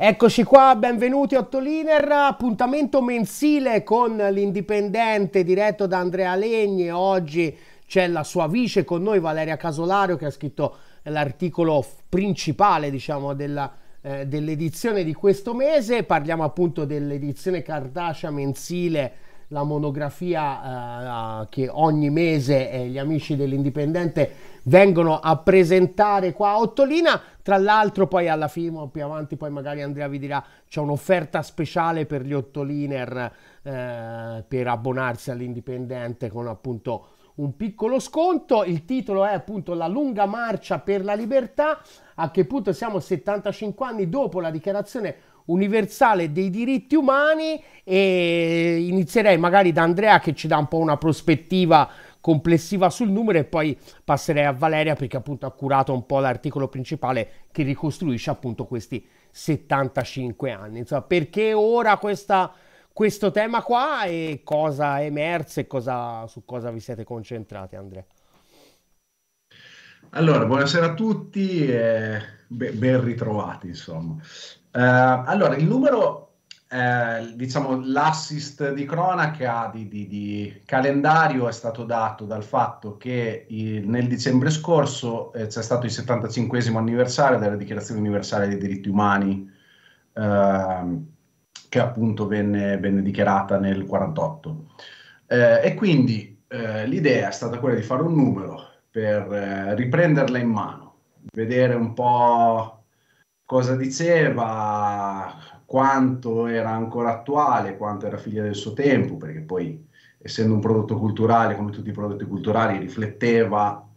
Eccoci qua, benvenuti a Ottoliner, appuntamento mensile con l'Indipendente diretto da Andrea Legni. Oggi c'è la sua vice con noi Valeria Casolario che ha scritto l'articolo principale, diciamo, della, eh, dell'edizione di questo mese. Parliamo appunto dell'edizione cartacea mensile la monografia eh, che ogni mese eh, gli amici dell'Indipendente vengono a presentare qua a Ottolina. Tra l'altro poi alla fine, più avanti, poi magari Andrea vi dirà, c'è un'offerta speciale per gli Ottoliner eh, per abbonarsi all'Indipendente con appunto un piccolo sconto. Il titolo è appunto La lunga marcia per la libertà. A che punto siamo 75 anni dopo la dichiarazione universale dei diritti umani e inizierei magari da Andrea che ci dà un po' una prospettiva complessiva sul numero e poi passerei a Valeria perché appunto ha curato un po' l'articolo principale che ricostruisce appunto questi 75 anni. Insomma, perché ora questa, questo tema qua e cosa è emerso e cosa, su cosa vi siete concentrati Andrea? Allora, buonasera a tutti e ben ritrovati, insomma. Eh, allora, il numero, eh, diciamo, l'assist di cronaca di, di, di, calendario è stato dato dal fatto che il, nel dicembre scorso eh, c'è stato il 75 anniversario della Dichiarazione Universale dei Diritti Umani ehm, che appunto venne, venne, dichiarata nel 1948. Eh, e quindi eh, l'idea è stata quella di fare un numero per eh, riprenderla in mano, vedere un po' cosa diceva, quanto era ancora attuale, quanto era figlia del suo tempo, perché poi essendo un prodotto culturale, come tutti i prodotti culturali, rifletteva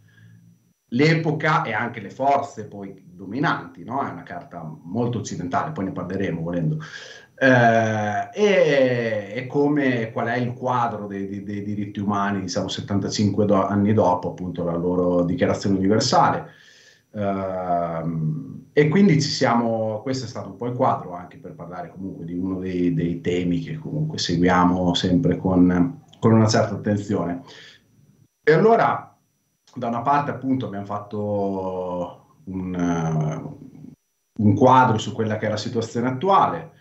l'epoca e anche le forze poi dominanti, no? è una carta molto occidentale, poi ne parleremo volendo, eh, e, e, come, qual è il quadro dei, dei, dei diritti umani, diciamo 75 do, anni dopo appunto la loro dichiarazione universale. Eh, e quindi ci siamo, questo è stato un po' il quadro anche per parlare comunque di uno dei, dei temi che comunque seguiamo sempre con, con, una certa attenzione. E allora, da una parte appunto abbiamo fatto un, un quadro su quella che è la situazione attuale,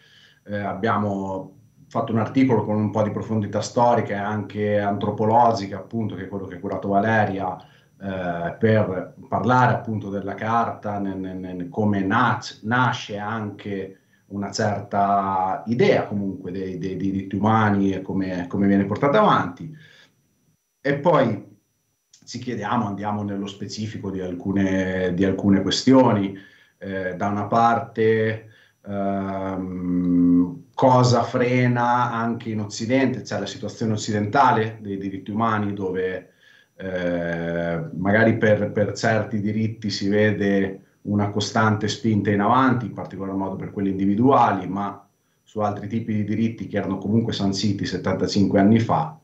eh, abbiamo fatto un articolo con un po' di profondità storica e anche antropologica appunto, che è quello che ha curato Valeria, eh, per parlare appunto della carta, ne, ne, ne, come nat- nasce anche una certa idea comunque dei, dei, diritti umani e come, come, viene portata avanti. E poi ci chiediamo, andiamo nello specifico di alcune, di alcune questioni. Eh, da una parte ehm, cosa frena anche in Occidente, cioè la situazione occidentale dei diritti umani dove eh, magari per, per, certi diritti si vede una costante spinta in avanti, in particolar modo per quelli individuali, ma su altri tipi di diritti che erano comunque sansiti 75 anni fa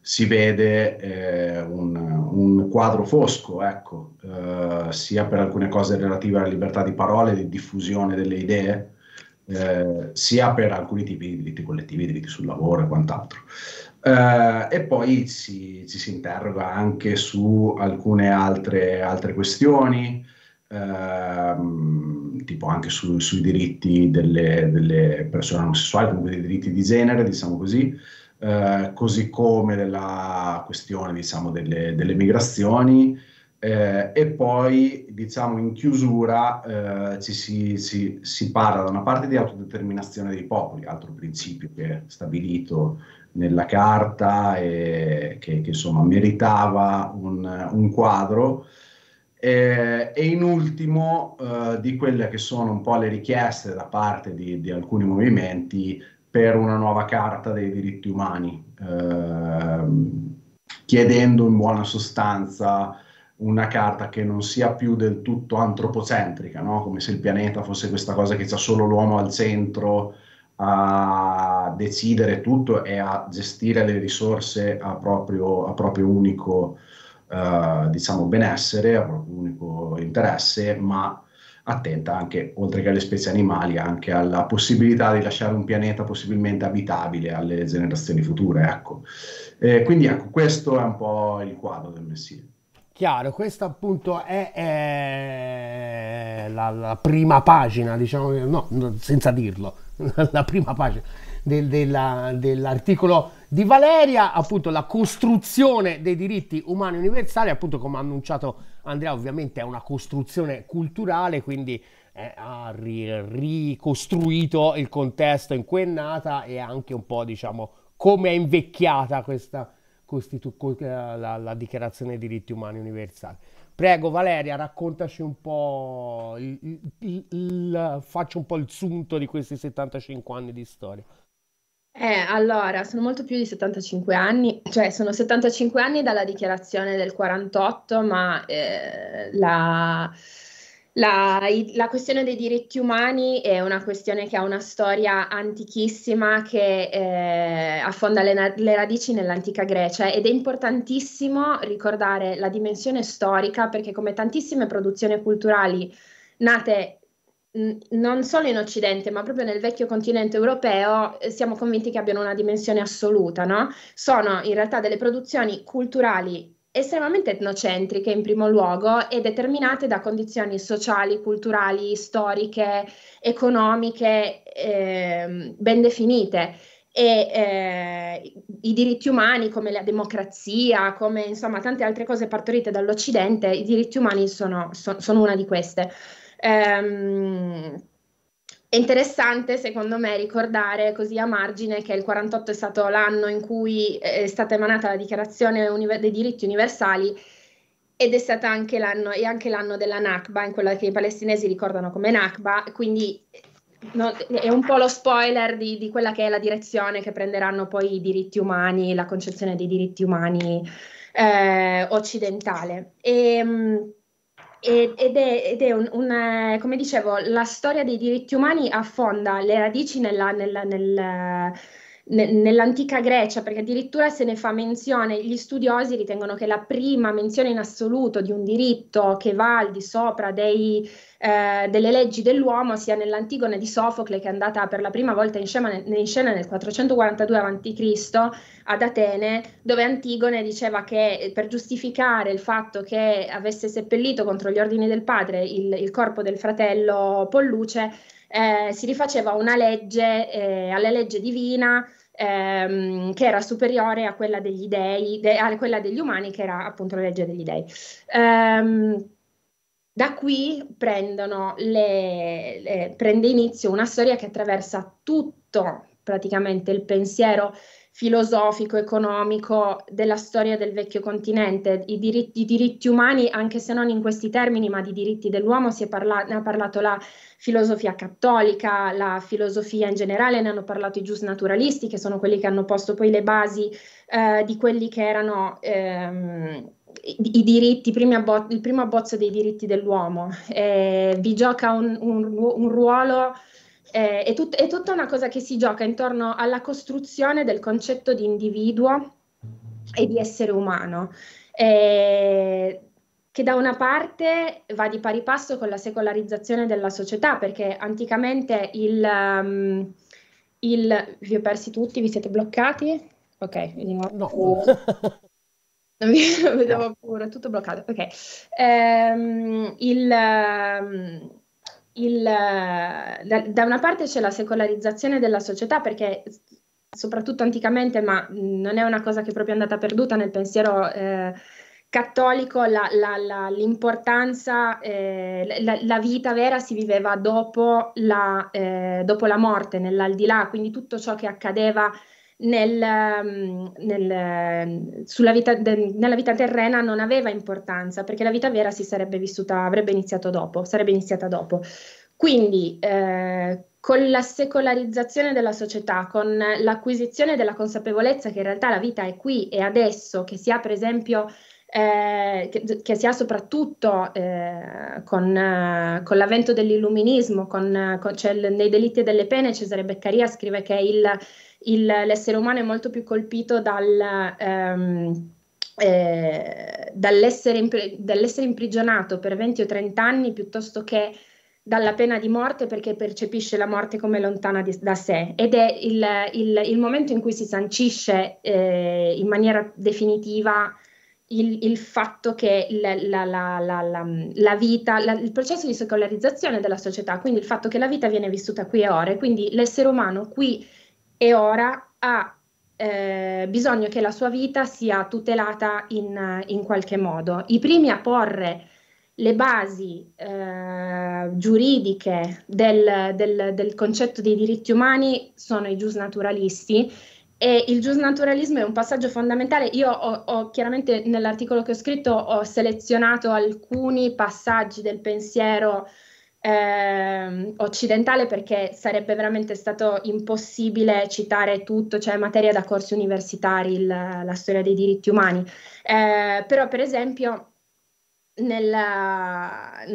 si vede eh, un, un, quadro fosco, ecco, eh, sia per alcune cose relative alla libertà di parole, e di diffusione delle idee, eh, sia per alcuni tipi di diritti collettivi, diritti sul lavoro e quant'altro. Uh, e poi ci, ci, si interroga anche su alcune altre, altre questioni, uh, tipo anche su, sui diritti delle, delle persone omosessuali, comunque dei diritti di genere, diciamo così, uh, così come della questione diciamo, delle, delle migrazioni eh, e poi diciamo in chiusura eh, ci si, si, si, parla da una parte di autodeterminazione dei popoli, altro principio che è stabilito nella carta e che, che insomma meritava un, un quadro. Eh, e in ultimo eh, di quelle che sono un po' le richieste da parte di, di alcuni movimenti per una nuova carta dei diritti umani, ehm, chiedendo in buona sostanza una carta che non sia più del tutto antropocentrica, no? come se il pianeta fosse questa cosa che c'è solo l'uomo al centro a decidere tutto e a gestire le risorse a proprio, a proprio unico eh, diciamo benessere, a proprio unico interesse, ma attenta anche, oltre che alle specie animali, anche alla possibilità di lasciare un pianeta possibilmente abitabile alle generazioni future. Ecco. Eh, quindi ecco, questo è un po' il quadro del Messia. Chiaro, questa appunto è, è la, la, prima pagina, diciamo, no, senza dirlo, la prima pagina del, della, dell'articolo di Valeria, appunto la costruzione dei diritti umani universali, appunto come ha annunciato Andrea, ovviamente è una costruzione culturale, quindi eh, ha ricostruito il contesto in cui è nata e anche un po', diciamo, come è invecchiata questa costitu- eh, la, la, Dichiarazione dei diritti umani universali. Prego Valeria, raccontaci un po', il, il, il, faccio un po' il sunto di questi 75 anni di storia. Eh, allora, sono molto più di 75 anni, cioè sono 75 anni dalla dichiarazione del 48, ma eh, la, la, la, questione dei diritti umani è una questione che ha una storia antichissima che eh, affonda le, le, radici nell'antica Grecia ed è importantissimo ricordare la dimensione storica perché come tantissime produzioni culturali nate n- non solo in Occidente, ma proprio nel vecchio continente europeo, eh, siamo convinti che abbiano una dimensione assoluta, no? Sono in realtà delle produzioni culturali estremamente etnocentriche in primo luogo e determinate da condizioni sociali, culturali, storiche, economiche eh, ben definite e eh, i diritti umani come la democrazia, come insomma tante altre cose partorite dall'Occidente, i diritti umani sono, so, sono una di queste. Ehm, è interessante secondo me ricordare così a margine che il 48 è stato l'anno in cui eh, è stata emanata la Dichiarazione dei diritti universali ed è stato anche l'anno, è anche l'anno della Nakba, in quella che i palestinesi ricordano come Nakba, quindi no, è un po' lo spoiler di, di, quella che è la direzione che prenderanno poi i diritti umani, la concezione dei diritti umani eh, occidentale. E, ehm, ed è, ed è un, un, eh, come dicevo, la storia dei diritti umani affonda le radici nella, nella, nel, nell'antica Grecia, perché addirittura se ne fa menzione, gli studiosi ritengono che la prima menzione in assoluto di un diritto che va al di sopra dei, eh, delle leggi dell'uomo sia nell'Antigone di Sofocle, che è andata per la prima volta in scena, in scena nel 442 a.C. ad Atene, dove Antigone diceva che eh, per giustificare il fatto che avesse seppellito contro gli ordini del padre il, il corpo del fratello Polluce, eh, si rifaceva una legge, eh, alla legge divina ehm, che era superiore a quella degli dei, de, a quella degli umani che era appunto la legge degli dei. Um, da qui le, le, prende inizio una storia che attraversa tutto praticamente il pensiero filosofico, economico della storia del vecchio continente. I diritti, i diritti, umani, anche se non in questi termini, ma di diritti dell'uomo, parla- ne ha parlato la filosofia cattolica, la filosofia in generale, ne hanno parlato i giusnaturalisti, che sono quelli che hanno posto poi le basi eh, di quelli che erano... Ehm, i diritti, il primo abbozzo dei diritti dell'uomo. Eh, vi gioca un, un, un ruolo eh, è, tut- è tutta una cosa che si gioca intorno alla costruzione del concetto di individuo e di essere umano. Eh, che da una parte va di pari passo con la secolarizzazione della società, perché anticamente il, um, il vi ho persi tutti, vi siete bloccati? Ok, di nuovo. No. Non vi vedevo no. pure, tutto bloccato. Ok. Um, il, um, il, da, da, una parte c'è la secolarizzazione della società perché soprattutto anticamente, ma non è una cosa che è proprio andata perduta nel pensiero eh, cattolico, la, la, la, l'importanza, eh, la, vita vera si viveva dopo la, eh, dopo morte, nell'aldilà, quindi tutto ciò che accadeva nel, mhmm, nel, mhmm, vita, de, nella vita terrena non aveva importanza perché la vita vera si sarebbe vissuta, avrebbe iniziato dopo, sarebbe iniziata dopo. Quindi eh, con la secolarizzazione della società, con l'acquisizione della consapevolezza che in realtà la vita è qui e adesso, che si ha per esempio eh, che, che, si ha soprattutto eh, con, eh, con, l'avvento dell'illuminismo, con, con, cioè, nei delitti e delle pene Cesare Beccaria scrive che il, il, l'essere umano è molto più colpito dal, ehm, eh, dall'essere, impri- dall'essere, imprigionato per 20 o 30 anni piuttosto che dalla pena di morte perché percepisce la morte come lontana di- da sé ed è il, il, il, momento in cui si sancisce eh, in maniera definitiva il, il, fatto che la, la, la, la vita, il processo di secolarizzazione della società, quindi il fatto che la vita viene vissuta qui e ora, quindi l'essere umano qui e ora ha eh, bisogno che la sua vita sia tutelata in, in qualche modo. I primi a porre le basi eh, giuridiche del, del, del, concetto dei diritti umani sono i giusnaturalisti e il giusnaturalismo è un passaggio fondamentale. Io ho, ho, chiaramente nell'articolo che ho scritto ho selezionato alcuni passaggi del pensiero eh, eh, occidentale perché sarebbe veramente stato impossibile citare tutto, cioè materia da corsi universitari, il, la storia dei diritti umani. Eh, però per esempio nel,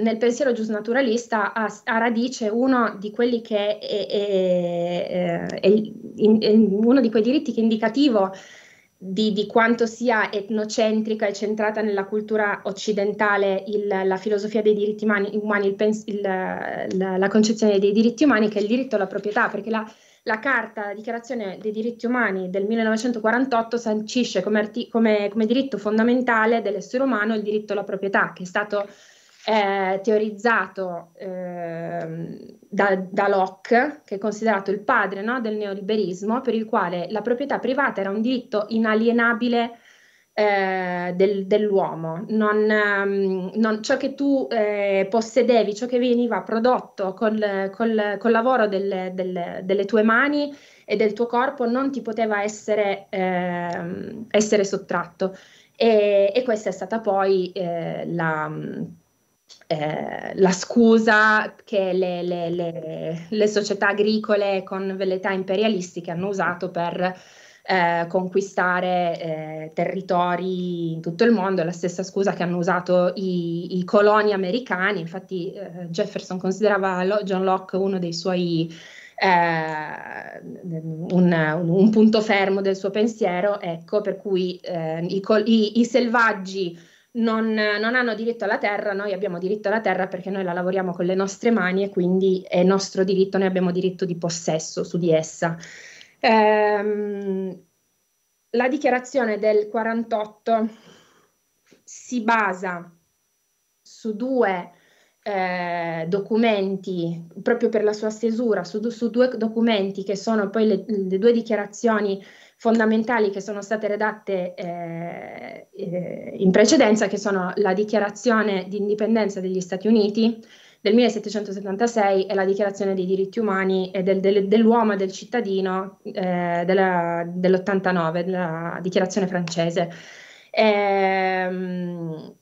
nel pensiero giusnaturalista ha, ha, radice uno di quelli che è, è, è, è, uno di quei diritti che è indicativo di, di, quanto sia etnocentrica e centrata nella cultura occidentale il, la filosofia dei diritti umani, umani il pens- il, la, la, concezione dei diritti umani, che è il diritto alla proprietà, perché la, la Carta, la Dichiarazione dei diritti umani del 1948 sancisce come, arti- come, come diritto fondamentale dell'essere umano il diritto alla proprietà, che è stato eh, teorizzato eh, da, da, Locke, che è considerato il padre no, del neoliberismo, per il quale la proprietà privata era un diritto inalienabile eh, del, dell'uomo. Non, um, non, ciò che tu eh, possedevi, ciò che veniva prodotto col, col, col lavoro del, del, delle tue mani e del tuo corpo, non ti poteva essere, eh, essere sottratto. E, e, questa è stata poi eh, la eh, la scusa che le, le, le, le, società agricole con velleità imperialistiche hanno usato per eh, conquistare eh, territori in tutto il mondo, la stessa scusa che hanno usato i, i coloni americani, infatti eh, Jefferson considerava John Locke uno dei suoi eh, un, un, punto fermo del suo pensiero, ecco, per cui eh, i, i, i, selvaggi non, non, hanno diritto alla terra, noi abbiamo diritto alla terra perché noi la lavoriamo con le nostre mani e quindi è nostro diritto, noi abbiamo diritto di possesso su di essa. Ehm, la dichiarazione del 48 si basa su due eh, documenti, proprio per la sua stesura, su, su, due documenti che sono poi le, le due dichiarazioni fondamentali che sono state redatte eh, eh, in precedenza, che sono la Dichiarazione di indipendenza degli Stati Uniti del 1776 e la Dichiarazione dei diritti umani e del, del, dell'uomo e del cittadino eh, della, dell'89, la Dichiarazione francese. Ehm,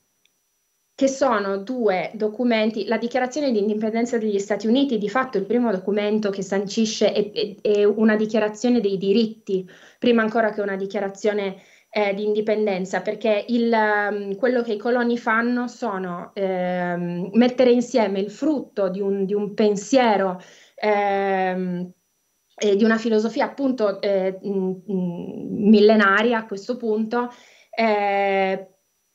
che sono due documenti, la dichiarazione di indipendenza degli Stati Uniti, di fatto il primo documento che sancisce è, è, è una dichiarazione dei diritti, prima ancora che una dichiarazione eh, di indipendenza, perché il, ehm, quello che i coloni fanno sono eh, mettere insieme il frutto di un, di un pensiero. Eh, di una filosofia appunto eh, millenaria a questo punto, eh,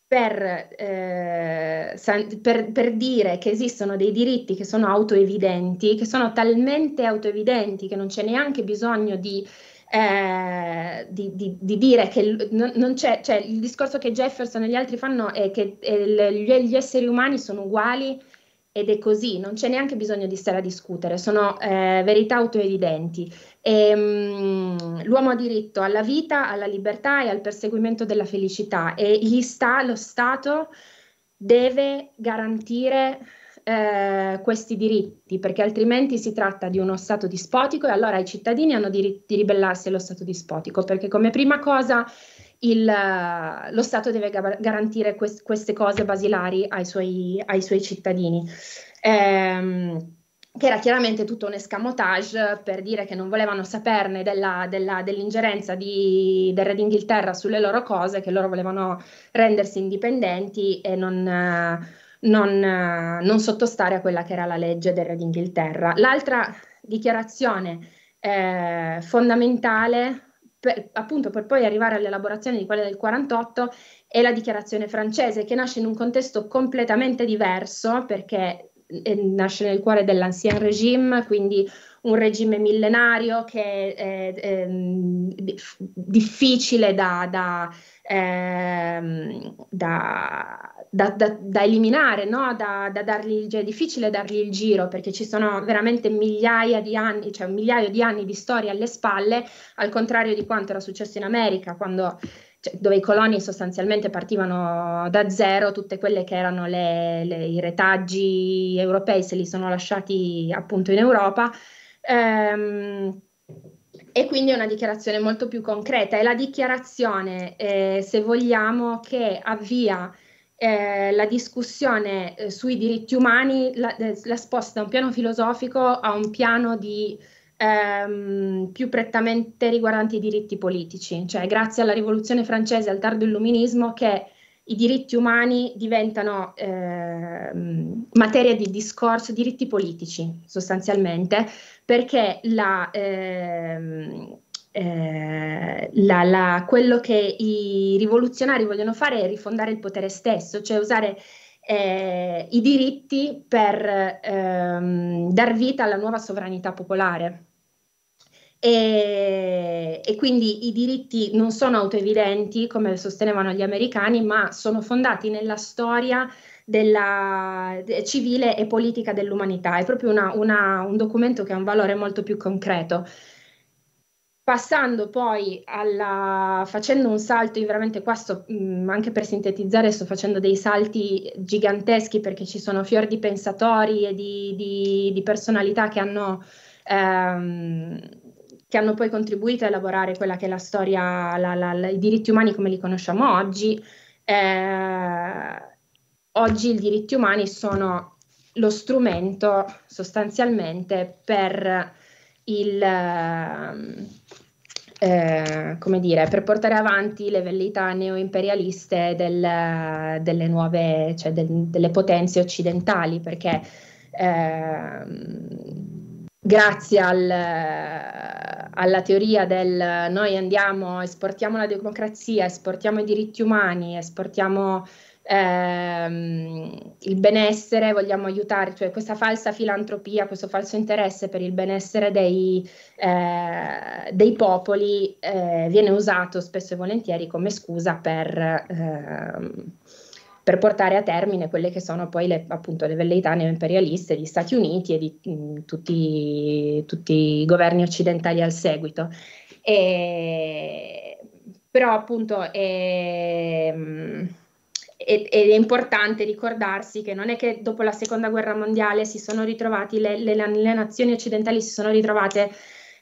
per, eh, per, per, dire che esistono dei diritti che sono autoevidenti, che sono talmente autoevidenti che non c'è neanche bisogno di, eh, di, di, di dire che non, non, c'è, cioè il discorso che Jefferson e gli altri fanno è che eh, gli esseri umani sono uguali ed è così, non c'è neanche bisogno di stare a discutere, sono eh, verità autoevidenti. Ehm, l'uomo ha diritto alla vita, alla libertà e al perseguimento della felicità e gli sta, lo Stato deve garantire eh, questi diritti, perché altrimenti si tratta di uno stato dispotico e allora i cittadini hanno diritto di ribellarsi allo stato dispotico, perché come prima cosa il, lo Stato deve gar- garantire quest- queste cose basilari ai suoi, ai suoi cittadini. Ehm, che era chiaramente tutto un escamotage per dire che non volevano saperne della, della, dell'ingerenza di, del Re d'Inghilterra sulle loro cose, che loro volevano rendersi indipendenti e non, eh, non, eh, non sottostare a quella che era la legge del Re d'Inghilterra. L'altra dichiarazione eh, fondamentale, per, appunto per poi arrivare all'elaborazione di quella del 48, è la dichiarazione francese, che nasce in un contesto completamente diverso perché nasce nel cuore dell'Ancien Regime, quindi un regime millenario che è, è ehm, difficile da, da, ehm, da, da eliminare, no? dargli, cioè è difficile dargli il giro perché ci sono veramente migliaia di anni, cioè un migliaio di anni di storia alle spalle, al contrario di quanto era successo in America quando cioè, dove i coloni sostanzialmente partivano da zero, tutte quelle che erano le, le, i retaggi europei se li sono lasciati appunto in Europa. Ehm, e quindi è una dichiarazione molto più concreta, è la dichiarazione, eh, se vogliamo, che avvia eh, la discussione eh, sui diritti umani, la, eh, la, sposta da un piano filosofico a un piano di ehm, più prettamente riguardanti i diritti politici, cioè grazie alla rivoluzione francese e al tardo illuminismo che i diritti umani diventano eh, materia di discorso, diritti politici sostanzialmente, perché la, eh, eh, la, la, quello che i rivoluzionari vogliono fare è rifondare il potere stesso, cioè usare eh, i diritti per ehm, dar vita alla nuova sovranità popolare. E, e, quindi i diritti non sono autoevidenti come sostenevano gli americani, ma sono fondati nella storia della de, civile e politica dell'umanità. È proprio una, una, un documento che ha un valore molto più concreto. Passando poi alla, facendo un salto, io veramente qua sto, mm, anche per sintetizzare, sto facendo dei salti giganteschi perché ci sono fior di pensatori e di, di, di personalità che hanno, ehm, che hanno, poi contribuito a elaborare quella che è la storia, la, la, la, i diritti umani come li conosciamo oggi. Eh, oggi i diritti umani sono lo strumento sostanzialmente per il... Ehm, eh, come dire, per portare avanti le velleità neoimperialiste del, delle nuove, cioè del, delle potenze occidentali, perché eh, grazie al, alla teoria del noi andiamo, esportiamo la democrazia, esportiamo i diritti umani, esportiamo ehm, il benessere, vogliamo aiutare, cioè questa falsa filantropia, questo falso interesse per il benessere dei, eh, dei popoli eh, viene usato spesso e volentieri come scusa per, ehm, per, portare a termine quelle che sono poi le, appunto, le velleità neoimperialiste di Stati Uniti e di mh, mm, tutti, tutti i governi occidentali al seguito. E, però appunto eh, ed, è importante ricordarsi che non è che dopo la seconda guerra mondiale si sono ritrovati, le, le, le nazioni occidentali si sono ritrovate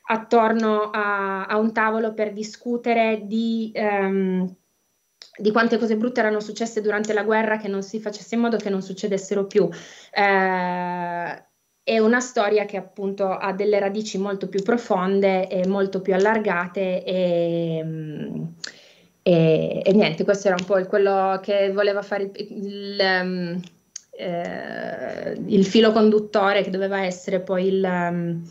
attorno a, a un tavolo per discutere di, um, di, quante cose brutte erano successe durante la guerra che non si facesse in modo che non succedessero più. Eh, è una storia che appunto ha delle radici molto più profonde e molto più allargate e, um, e, e, niente, questo era un po' quello che voleva fare il, il, ehm, eh, il filo conduttore che doveva essere poi il, ehm,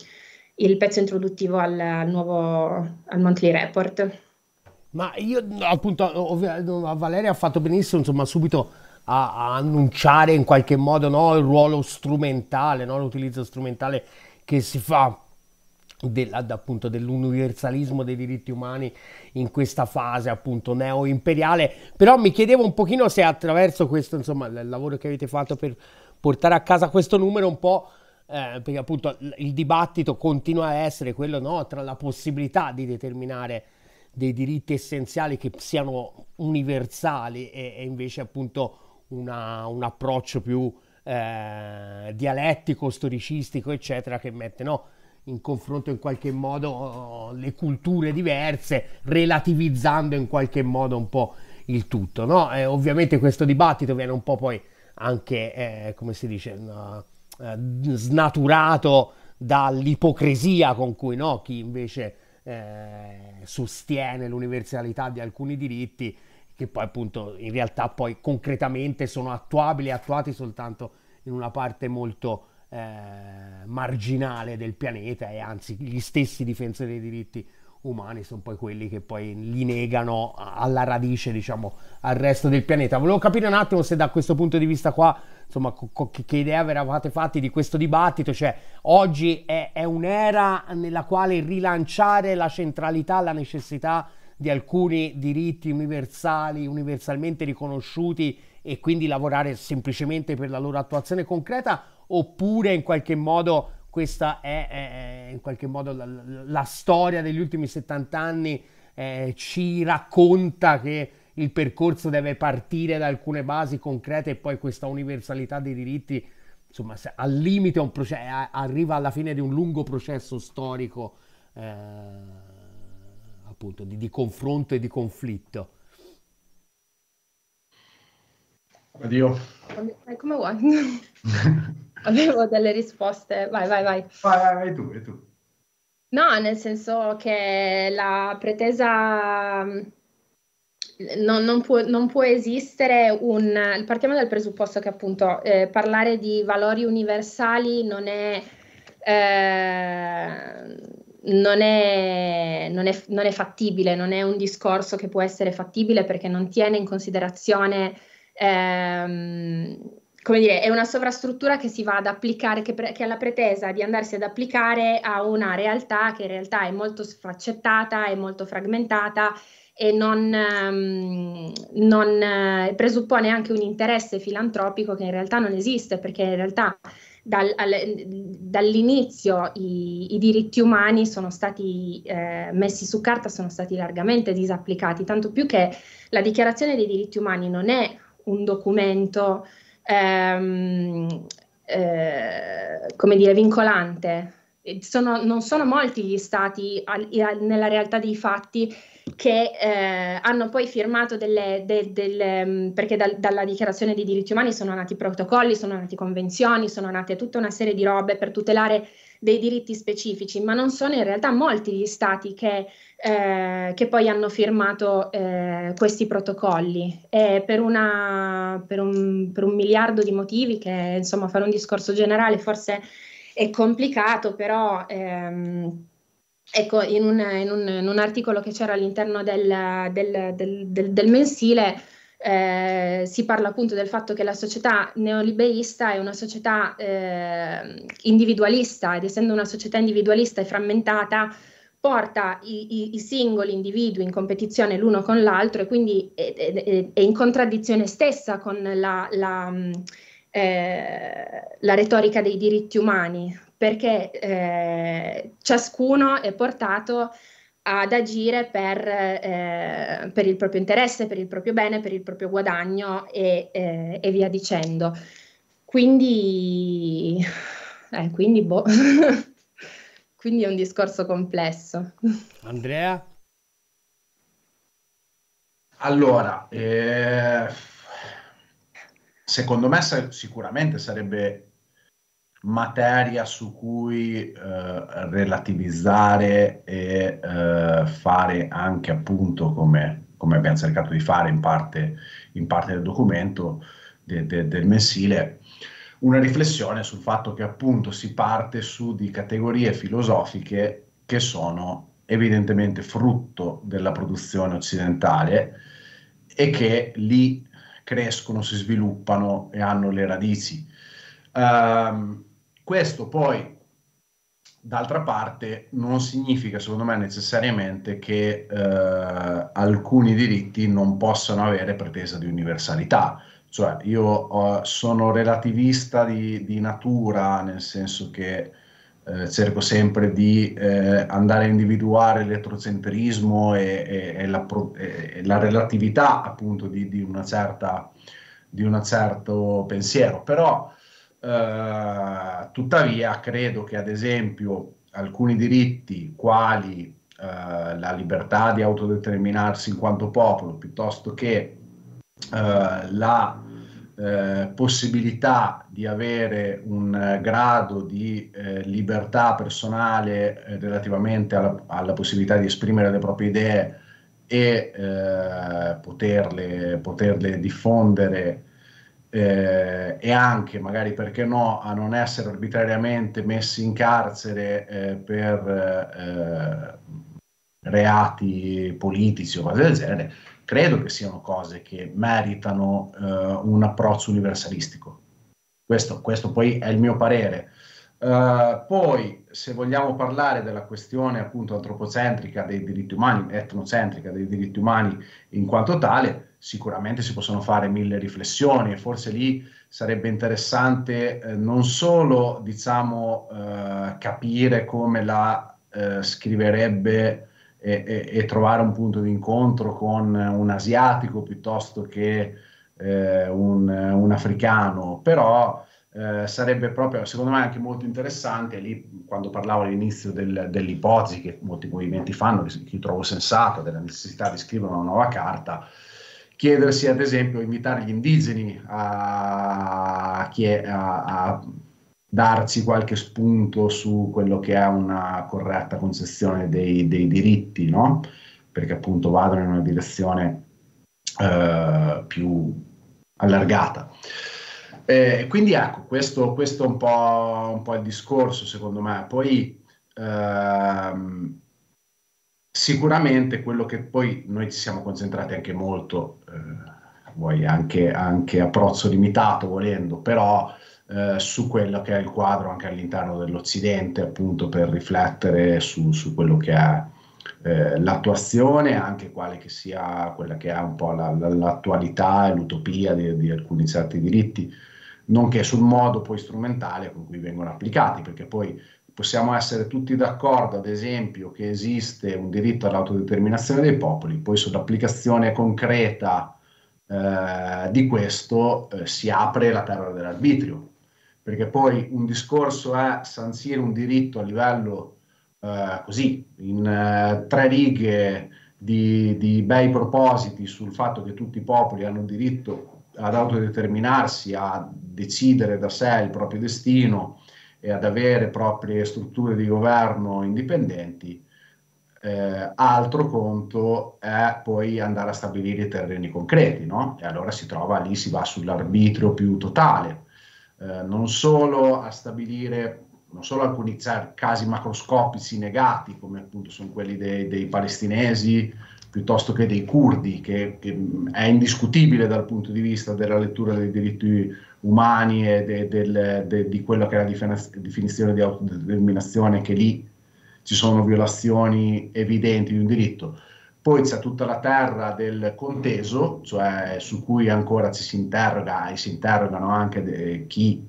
il pezzo introduttivo al, al, nuovo al monthly report. Ma io appunto, Valeria ha fatto benissimo, insomma, subito a, a annunciare in qualche modo no, il ruolo strumentale, no, l'utilizzo strumentale che si fa del, appunto, dell'universalismo dei diritti umani in questa fase appunto neo-imperiale, però mi chiedevo un pochino se attraverso questo, insomma, il lavoro che avete fatto per portare a casa questo numero un po', eh, perché appunto il dibattito continua a essere quello no, tra la possibilità di determinare dei diritti essenziali che siano universali e, e invece appunto una, un approccio più eh, dialettico, storicistico, eccetera, che mette no? in confronto in qualche modo oh, oh, le culture diverse, relativizzando in qualche modo un po' il tutto. No? Eh, ovviamente questo dibattito viene un po' poi anche, eh, come si dice, no, eh, snaturato dall'ipocrisia con cui no? chi invece eh, sostiene l'universalità di alcuni diritti che poi appunto in realtà poi concretamente sono attuabili e attuati soltanto in una parte molto eh, marginale del pianeta e anzi gli stessi difensori dei diritti umani sono poi quelli che poi li negano alla radice, diciamo, al resto del pianeta. Volevo capire un attimo se da questo punto di vista qua, insomma, co- co- che idea avevate fatti di questo dibattito, cioè oggi è, è un'era nella quale rilanciare la centralità, la necessità di alcuni diritti universali, universalmente riconosciuti e quindi lavorare semplicemente per la loro attuazione concreta oppure in qualche modo questa è, è, è in qualche modo la, la, la, storia degli ultimi 70 anni eh, ci racconta che il percorso deve partire da alcune basi concrete e poi questa universalità dei diritti insomma al limite un processo, arriva alla fine di un lungo processo storico eh, appunto di, di confronto e di conflitto addio come vuoi avevo delle risposte. Vai, vai, vai. Vai, vai, vai tu, vai tu. No, nel senso che la pretesa mm, non, non, può, non può, esistere un... Partiamo dal presupposto che appunto eh, parlare di valori universali non è... Eh, non è, non, è, non è, fattibile, non è un discorso che può essere fattibile perché non tiene in considerazione ehm, come dire, è una sovrastruttura che si va ad applicare, che, pre- che, ha la pretesa di andarsi ad applicare a una realtà che in realtà è molto sfaccettata, è molto fragmentata e non, um, non uh, presuppone anche un interesse filantropico che in realtà non esiste, perché in realtà dal, al, dall'inizio i, i, diritti umani sono stati eh, messi su carta, sono stati largamente disapplicati, tanto più che la dichiarazione dei diritti umani non è un documento ehm, eh, come dire, vincolante. Sono, non sono molti gli stati al, nella realtà dei fatti che eh, hanno poi firmato delle, de, delle perché dal, dalla dichiarazione dei diritti umani sono nati protocolli, sono nati convenzioni, sono nate tutta una serie di robe per tutelare dei diritti specifici, ma non sono in realtà molti gli stati che, eh, che poi hanno firmato eh, questi protocolli per, una, per, un, per, un, miliardo di motivi che insomma fare un discorso generale forse è complicato, però... Ehm, Ecco, in un, in, un, in un, articolo che c'era all'interno del, del, del, del mensile eh, si parla appunto del fatto che la società neoliberista è una società eh, individualista ed essendo una società individualista e frammentata porta i, i, i singoli individui in competizione l'uno con l'altro e quindi è, è, è in contraddizione stessa con la, la, eh, la, retorica dei diritti umani perché eh, ciascuno è portato a ad agire per, eh, per, il proprio interesse, per il proprio bene, per il proprio guadagno e, eh, e via dicendo. Quindi, eh, quindi, boh. quindi è un discorso complesso. Andrea? Allora, eh, secondo me sicuramente sarebbe materia su cui eh, relativizzare e eh, fare anche appunto come, come, abbiamo cercato di fare in parte, in parte del documento de, de, del mensile, una riflessione sul fatto che appunto si parte su di categorie filosofiche che sono evidentemente frutto della produzione occidentale e che lì crescono, si sviluppano e hanno le radici. Um, questo poi, d'altra parte, non significa, secondo me, necessariamente che eh, alcuni diritti non possano avere pretesa di universalità. Cioè, io eh, sono relativista di, di, natura, nel senso che eh, cerco sempre di eh, andare a individuare l'etrocentrismo e, e, e, la, e, la, relatività appunto di, di, una certa, di un certo pensiero, però eh, tuttavia, credo che ad esempio alcuni diritti, quali eh, la libertà di autodeterminarsi in quanto popolo, piuttosto che eh, la eh, possibilità di avere un grado di eh, libertà personale eh, relativamente alla, alla, possibilità di esprimere le proprie idee e eh, poterle, poterle, diffondere eh, e anche magari perché no a non essere arbitrariamente messi in carcere eh, per eh, reati politici o cose del genere, credo che siano cose che meritano eh, un approccio universalistico. Questo, questo, poi è il mio parere. Uh, poi, se vogliamo parlare della questione appunto antropocentrica dei diritti umani, etnocentrica dei diritti umani in quanto tale, sicuramente si possono fare mille riflessioni e forse lì sarebbe interessante eh, non solo diciamo, eh, capire come la eh, scriverebbe e, e, e, trovare un punto di incontro con un asiatico piuttosto che eh, un, un, africano, però eh, sarebbe proprio, secondo me, anche molto interessante, lì quando parlavo all'inizio del, dell'ipotesi che molti movimenti fanno, che, che trovo sensata, della necessità di scrivere una nuova carta, chiedersi ad esempio, invitare gli indigeni a, a, a darci qualche spunto su quello che è una corretta concezione dei, dei diritti, no? perché appunto vadano in una direzione eh, più allargata. Eh, quindi ecco, questo, questo è un po', un po', il discorso secondo me. Poi ehm, Sicuramente quello che poi noi ci siamo concentrati anche molto, eh, vuoi anche, anche, a prozzo limitato volendo, però eh, su quello che è il quadro anche all'interno dell'Occidente, appunto per riflettere su, su quello che è eh, l'attuazione, anche quale che sia quella che è un po' la, la, l'attualità e l'utopia di, di alcuni certi diritti nonché sul modo poi strumentale con cui vengono applicati, perché poi possiamo essere tutti d'accordo, ad esempio, che esiste un diritto all'autodeterminazione dei popoli, poi sull'applicazione concreta eh, di questo eh, si apre la terra dell'arbitrio, perché poi un discorso è sansire un diritto a livello eh, così, in eh, tre righe di, di bei propositi sul fatto che tutti i popoli hanno diritto ad autodeterminarsi, a decidere da sé il proprio destino, e ad avere proprie strutture di governo indipendenti, eh, altro conto è poi andare a stabilire i terreni concreti, no? E allora si trova lì, si va sull'arbitrio più totale, eh, non solo a stabilire non solo alcuni casi macroscopici negati, come appunto sono quelli dei, dei palestinesi piuttosto che dei curdi, che, che, è indiscutibile dal punto di vista della lettura dei diritti umani e de, del, de, di quello che è la definizione di autodeterminazione, che lì ci sono violazioni evidenti di un diritto. Poi c'è tutta la terra del conteso, cioè su cui ancora ci si interroga e si interrogano anche de, chi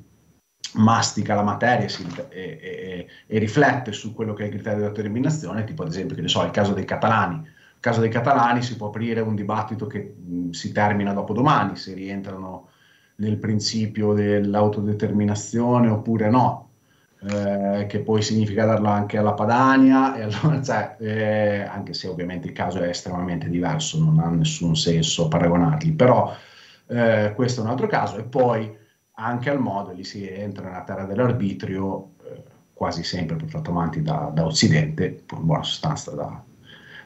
mastica la materia si, e, e, e, riflette su quello che è il criterio di determinazione, tipo ad esempio, che ne so, il caso dei catalani. Il caso dei catalani si può aprire un dibattito che mh, si termina dopo domani, se rientrano del principio dell'autodeterminazione oppure no, eh, che poi significa darlo anche alla Padania, allora, cioè, eh, anche se ovviamente il caso è estremamente diverso, non ha nessun senso paragonarli, però eh, questo è un altro caso e poi anche al modo lì si entra nella terra dell'arbitrio, eh, quasi sempre portato avanti da, da Occidente, in buona sostanza da,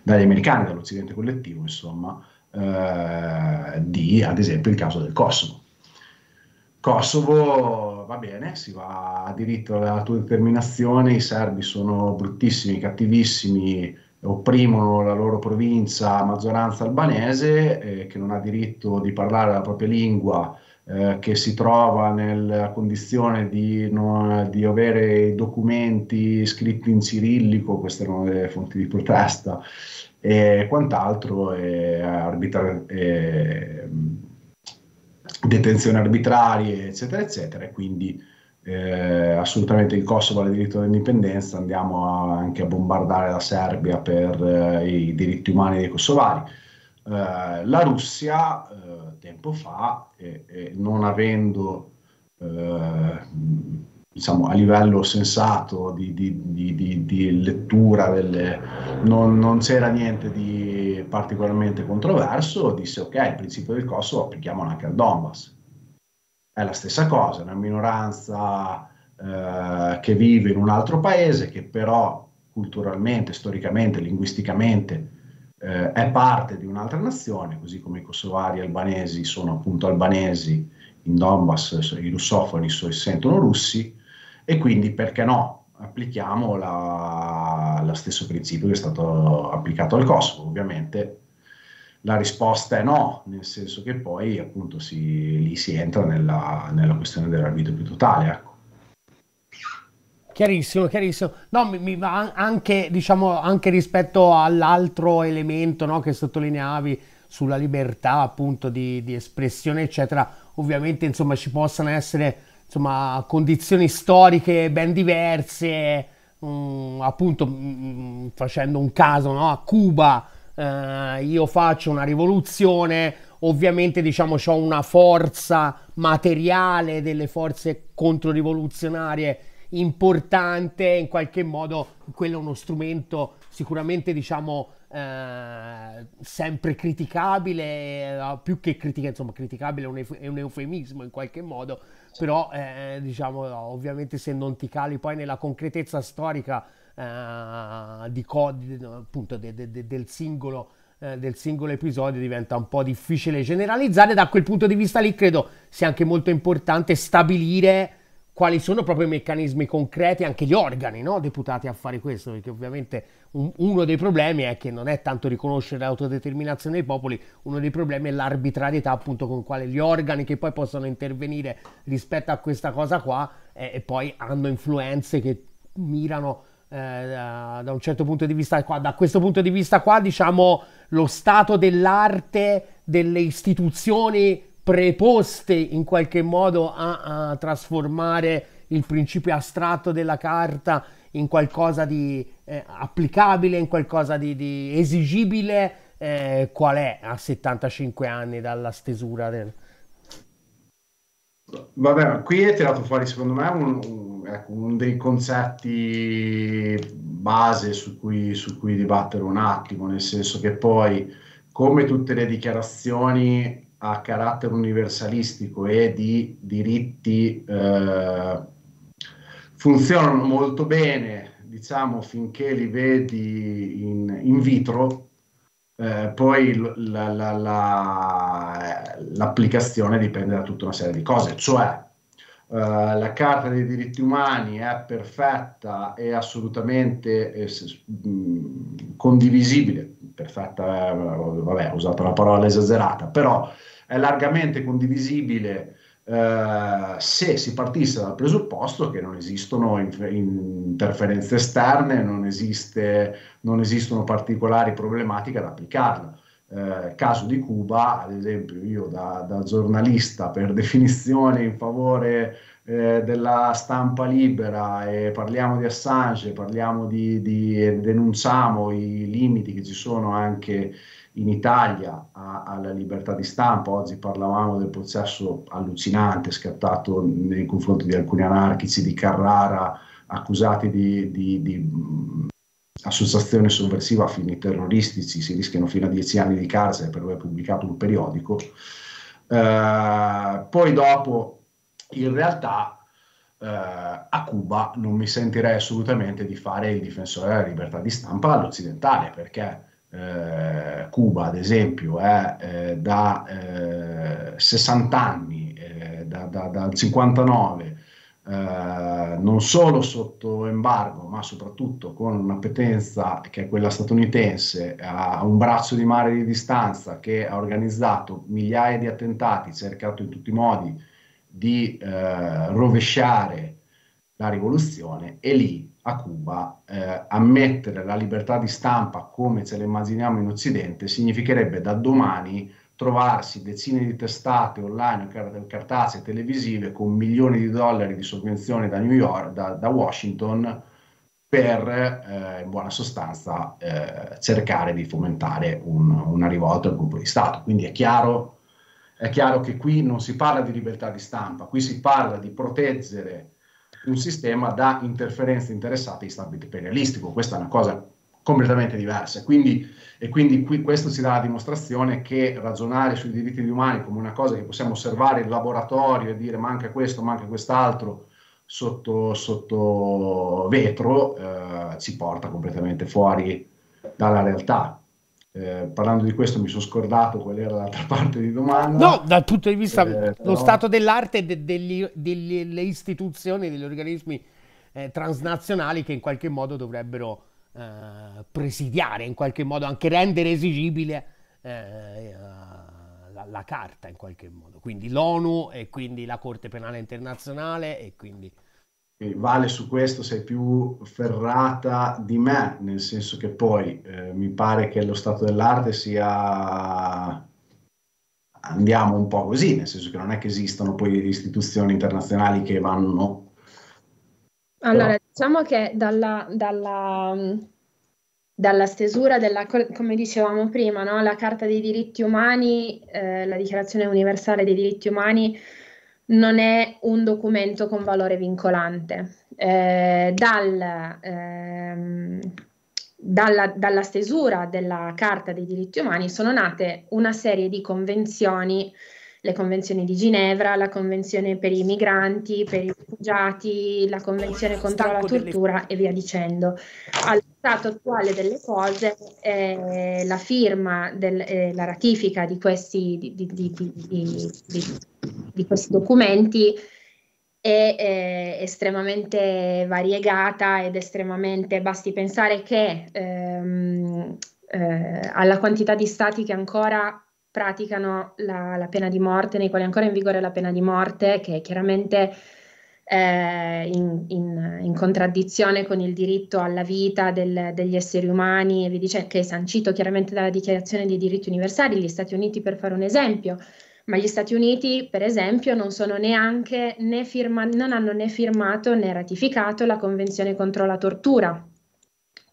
dagli americani, dall'Occidente collettivo, insomma, eh, di ad esempio il caso del Kosovo Kosovo va bene, si va a diritto alla l'autodeterminazione, i serbi sono bruttissimi, cattivissimi, opprimono la loro provincia, maggioranza albanese, eh, che non ha diritto di parlare la propria lingua, eh, che si trova nella condizione di, non, di avere documenti scritti in cirillico, queste erano le fonti di protesta, e quant'altro, e arbitra- e, detenzioni arbitrarie, eccetera, eccetera, e quindi eh, assolutamente il Kosovo ha il diritto all'indipendenza, andiamo a, anche a bombardare la Serbia per eh, i diritti umani dei kosovari. Eh, la Russia, eh, tempo fa, non avendo eh, diciamo, a livello sensato di, di, di, di lettura, delle... non, non, c'era niente di particolarmente controverso, disse ok, il principio del Kosovo applichiamo anche al Donbass. È la stessa cosa, una minoranza eh, che vive in un altro paese, che però culturalmente, storicamente, linguisticamente eh, è parte di un'altra nazione, così come i kosovari albanesi sono appunto albanesi, in Donbass i russofoni si sentono russi, e quindi perché no? Applichiamo la, lo stesso principio che è stato applicato al Kosovo, ovviamente la risposta è no, nel senso che poi appunto si, lì si entra nella, nella questione dell'arbitrio più totale. Ecco. Chiarissimo, chiarissimo. No, mi, mi, anche, diciamo, anche rispetto all'altro elemento no, che sottolineavi sulla libertà appunto di, di espressione, eccetera, ovviamente insomma ci possono essere insomma, condizioni storiche ben diverse, mh, mm, appunto mh, mm, mm, facendo un caso no? a Cuba, eh, io faccio una rivoluzione, ovviamente diciamo ho una forza materiale delle forze controrivoluzionarie importante, in qualche modo quello è uno strumento sicuramente diciamo eh, sempre criticabile, eh, più che critica, insomma criticabile è un, è un eufemismo in qualche modo, però eh, diciamo ovviamente se non ti cali poi nella concretezza storica eh, di codi, appunto de, de, de, del singolo eh, del singolo episodio diventa un po' difficile generalizzare. Da quel punto di vista lì credo sia anche molto importante stabilire quali sono proprio i meccanismi concreti, anche gli organi no, deputati a fare questo, perché ovviamente un, uno dei problemi è che non è tanto riconoscere l'autodeterminazione dei popoli, uno dei problemi è l'arbitrarietà appunto con quale gli organi che poi possono intervenire rispetto a questa cosa qua eh, e poi hanno influenze che mirano eh, da, da un certo punto di vista qua, da questo punto di vista qua diciamo lo stato dell'arte delle istituzioni preposte in qualche modo a, a trasformare il principio astratto della carta in qualcosa di eh, applicabile, in qualcosa di, di esigibile, eh, qual è a 75 anni dalla stesura del... Vabbè, qui è tirato fuori secondo me un, un, ecco, un dei concetti base su cui, su cui dibattere un attimo, nel senso che poi come tutte le dichiarazioni a carattere universalistico e di diritti eh, funzionano molto bene, diciamo, finché li vedi in, in vitro, eh, poi la, la, la, l'applicazione dipende da tutta una serie di cose, cioè Uh, la Carta dei diritti umani è perfetta e assolutamente eh, condivisibile perfetta, eh, vabbè, ho usato una parola esagerata, però è largamente condivisibile eh, se si partisse dal presupposto che non esistono interferenze esterne, non, esiste, non, esistono particolari problematiche ad applicarla. Eh, caso di Cuba, ad esempio, io da, da giornalista per definizione in favore eh, della stampa libera e parliamo di Assange, parliamo di, di denunciamo i limiti che ci sono anche in Italia a, alla libertà di stampa. Oggi parlavamo del processo allucinante scattato nei confronti di alcuni anarchici di Carrara accusati di, di, di associazione sovversiva a fini terroristici, si rischiano fino a dieci anni di carcere per aver pubblicato un periodico. Eh, poi dopo in realtà eh, a Cuba non mi sentirei assolutamente di fare il difensore della libertà di stampa all'occidentale, perché eh, Cuba, ad esempio, è eh, da 60 eh, anni, eh, da, da, dal 59 Uh, non solo sotto embargo, ma soprattutto con una petenza che è quella statunitense a un braccio di mare di distanza che ha organizzato migliaia di attentati, cercato in tutti i modi di eh, rovesciare la rivoluzione e lì a Cuba eh, ammettere la libertà di stampa come ce la immaginiamo in Occidente significherebbe da domani trovarsi decine di testate online, cart- cartacee, televisive con milioni di dollari di sovvenzione da New York, da, da Washington, per eh, in buona sostanza eh, cercare di fomentare un, una rivolta al colpo di Stato. Quindi è chiaro è chiaro che qui non si parla di libertà di stampa, qui si parla di proteggere un sistema da interferenze interessate in stampo imperialistico. Questa è una cosa completamente diversa. Quindi, e quindi qui questo ci dà la dimostrazione che ragionare sui diritti umani come una cosa che possiamo osservare in laboratorio e dire manca questo, manca quest'altro sotto, sotto vetro, eh, ci porta completamente fuori dalla realtà. Eh, parlando di questo mi sono scordato qual era l'altra parte di domanda. No, dal punto di vista dello eh, stato dell'arte e delle istituzioni, degli organismi eh, transnazionali che in qualche modo dovrebbero eh, presidiare, in qualche modo anche rendere esigibile eh, la, la, carta in qualche modo. Quindi l'ONU e quindi la Corte Penale Internazionale e quindi e vale su questo sei più ferrata di me, nel senso che poi eh, mi pare che lo stato dell'arte sia andiamo un po' così, nel senso che non è che esistano poi istituzioni internazionali che vanno. Allora, Però... diciamo che dalla, dalla, dalla, stesura della, come dicevamo prima, no? la Carta dei diritti umani, eh, la Dichiarazione universale dei diritti umani, non è un documento con valore vincolante. Eh, dal, ehm, dalla, dalla, stesura della Carta dei diritti umani sono nate una serie di convenzioni, le convenzioni di Ginevra, la convenzione per i migranti, per i rifugiati, la convenzione contro la tortura e via dicendo. Allora, stato attuale delle cose, eh, la firma, del, eh, la ratifica di questi, di, di, di, questi documenti è eh, estremamente variegata ed estremamente, basti pensare che ehm, eh, alla quantità di stati che ancora praticano la, la, pena di morte, nei quali è ancora in vigore la pena di morte, che chiaramente eh, in, in, in, contraddizione con il diritto alla vita del, degli esseri umani cioè, che è sancito chiaramente dalla Dichiarazione dei diritti universali, gli Stati Uniti per fare un esempio, ma gli Stati Uniti per esempio non, neanche, né firma, non hanno né firmato né ratificato la Convenzione contro la tortura.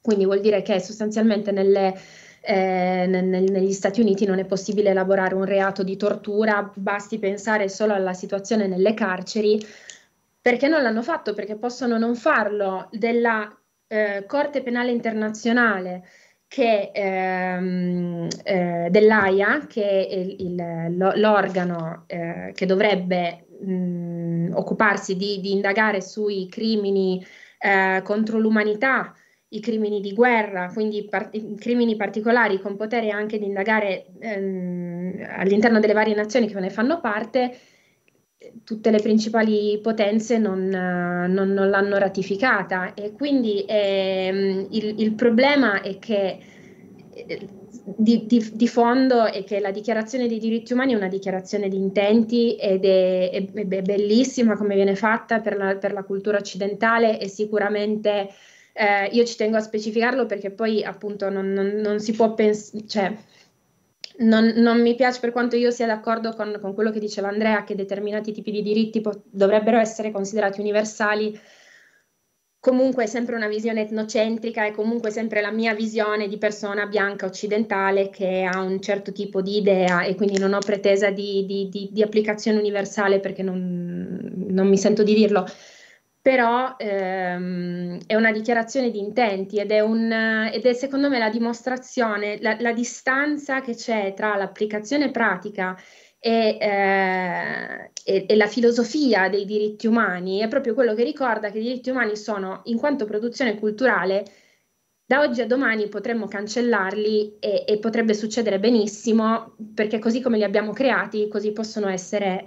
Quindi vuol dire che sostanzialmente nelle, eh, neg- negli Stati Uniti non è possibile elaborare un reato di tortura, basti pensare solo alla situazione nelle carceri perché non l'hanno fatto, perché possono non farlo, della eh, Corte Penale Internazionale che, ehm, eh, dell'AIA, che è il, il, l'organo eh, che dovrebbe mh, mm, occuparsi di, di, indagare sui crimini eh, contro l'umanità, i crimini di guerra, quindi par- crimini particolari con potere anche di indagare ehm, all'interno delle varie nazioni che ne fanno parte, tutte le principali potenze non, non, non l'hanno ratificata e quindi ehm, il, il, problema è che eh, di, di, di, fondo è che la dichiarazione dei diritti umani è una dichiarazione di intenti ed è, è, è bellissima come viene fatta per la, per la cultura occidentale e sicuramente eh, io ci tengo a specificarlo perché poi appunto non, non si può pensare, cioè, non, non, mi piace per quanto io sia d'accordo con, con quello che diceva Andrea, che determinati tipi di diritti po- dovrebbero essere considerati universali, comunque è sempre una visione etnocentrica e comunque sempre la mia visione di persona bianca occidentale che ha un certo tipo di idea e quindi non ho pretesa di, di, di, di applicazione universale perché non, non mi sento di dirlo però ehm, è una dichiarazione di intenti ed è, un, ed è secondo me la dimostrazione, la, la, distanza che c'è tra l'applicazione pratica e, eh, e, e, la filosofia dei diritti umani, è proprio quello che ricorda che i diritti umani sono, in quanto produzione culturale, da oggi a domani potremmo cancellarli e, e, potrebbe succedere benissimo perché così come li abbiamo creati, così possono essere,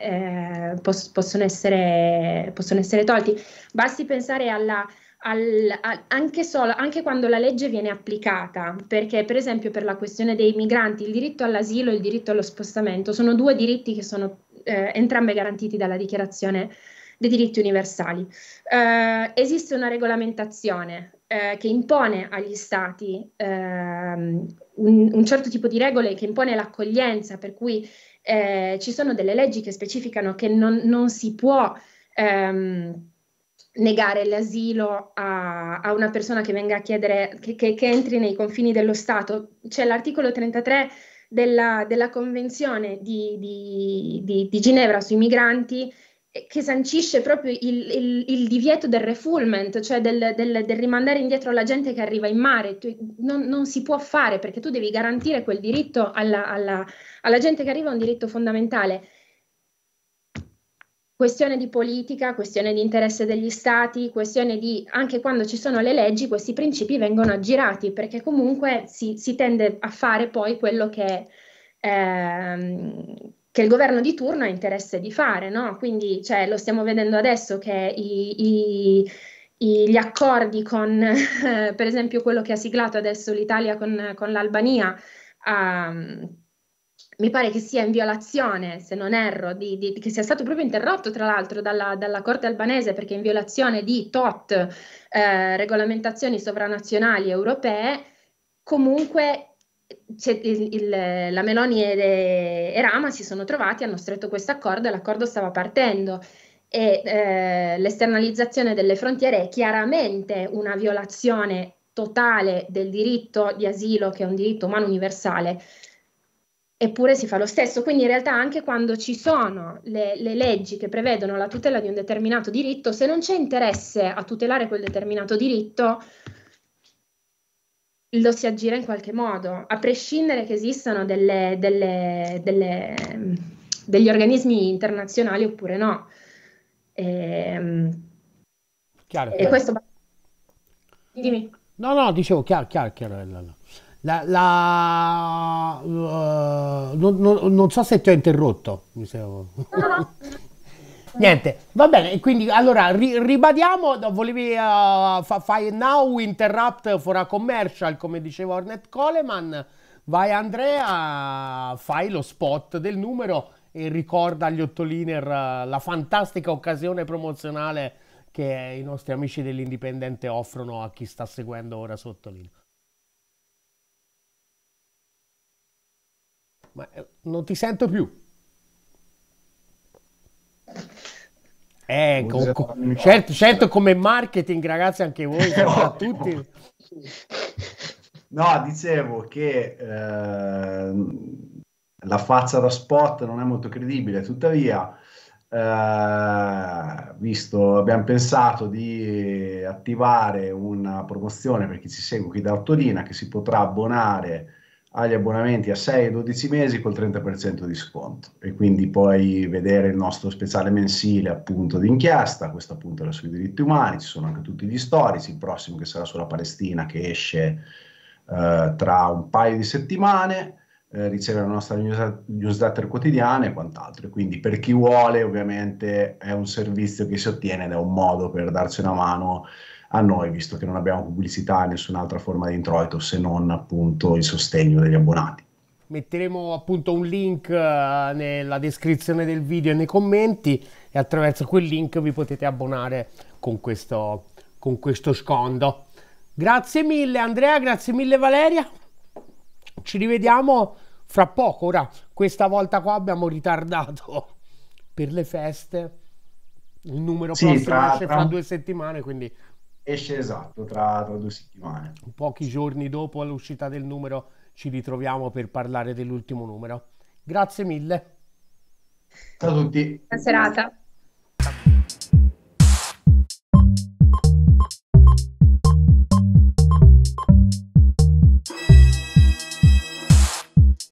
eh, pos- possono essere, possono essere tolti. Basti pensare alla, al, al, anche, solo, anche quando la legge viene applicata, perché per esempio per la questione dei migranti il diritto all'asilo e il diritto allo spostamento sono due diritti che sono eh, entrambi garantiti dalla dichiarazione dei diritti universali. Eh, esiste una regolamentazione eh, che impone agli stati ehm, un, un, certo tipo di regole, che impone l'accoglienza, per cui eh, ci sono delle leggi che specificano che non, non si può ehm, negare l'asilo a, a, una persona che venga a chiedere, che, che, che entri nei confini dello Stato. C'è l'articolo 33 della, della Convenzione di, di, di, di, Ginevra sui migranti eh, che sancisce proprio il, il, il, divieto del refoulement, cioè del, del, del, rimandare indietro la gente che arriva in mare. Non, non si può fare perché tu devi garantire quel diritto alla, alla, alla gente che arriva, è un diritto fondamentale. Questione di politica, questione di interesse degli stati, questione di anche quando ci sono le leggi, questi principi vengono aggirati perché comunque si, si tende a fare poi quello che, ehm, che il governo di turno ha interesse di fare, no? Quindi cioè, lo stiamo vedendo adesso che i, i, i, gli accordi con, eh, per esempio, quello che ha siglato adesso l'Italia con, con l'Albania, eh, mi pare che sia in violazione, se non erro, di, di, che sia stato proprio interrotto tra l'altro dalla, dalla Corte albanese perché in violazione di tot eh, regolamentazioni sovranazionali europee, comunque il, il, la Meloni e, e, Rama si sono trovati, hanno stretto questo accordo e l'accordo stava partendo e eh, l'esternalizzazione delle frontiere è chiaramente una violazione totale del diritto di asilo, che è un diritto umano universale, eppure si fa lo stesso. Quindi in realtà anche quando ci sono le, le, leggi che prevedono la tutela di un determinato diritto, se non c'è interesse a tutelare quel determinato diritto, lo si aggira in qualche modo, a prescindere che esistano delle, delle, delle, degli organismi internazionali oppure no. E, ehm, chiaro, e chiaro. questo... Dimmi. No, no, dicevo chiaro, chiaro, chiaro. Eh, la, la, uh, non, non, non, so se ti ho interrotto. Mi stavo... No, no, Niente, va bene, quindi allora ri- ribadiamo, volevi uh, fa- fai now interrupt for a commercial, come diceva Ornette Coleman, vai Andrea, fai lo spot del numero e ricorda agli ottoliner uh, la fantastica occasione promozionale che i nostri amici dell'Indipendente offrono a chi sta seguendo ora sottolineo Ma eh, non ti sento più. Eh, certo, certo, come marketing, ragazzi, anche voi, no, tutti. No, dicevo che eh, la faccia da spot non è molto credibile, tuttavia, eh, visto, abbiamo pensato di attivare una promozione per chi ci segue qui da Ottolina, che si potrà abbonare agli abbonamenti a 6 12 mesi col 30% di sconto e quindi puoi vedere il nostro speciale mensile appunto d'inchiesta, questo appunto era sui diritti umani, ci sono anche tutti gli storici, il prossimo che sarà sulla Palestina che esce eh, tra un paio di settimane, eh, riceve la nostra newsletter quotidiana e quant'altro. E quindi per chi vuole ovviamente è un servizio che si ottiene ed è un modo per darci una mano a noi, visto che non abbiamo pubblicità e nessun'altra forma di introito se non appunto il sostegno degli abbonati. Metteremo appunto un link eh, nella descrizione del video e nei commenti e attraverso quel link vi potete abbonare con questo, con questo scondo. Grazie mille Andrea, grazie mille Valeria. Ci rivediamo fra poco. Ora, questa volta qua abbiamo ritardato per le feste il numero sì, prossimo tra, esce fra due settimane, quindi esce esatto tra, tra due settimane. Pochi giorni dopo l'uscita del numero ci ritroviamo per parlare dell'ultimo numero. Grazie mille. Ciao a tutti. Buona serata.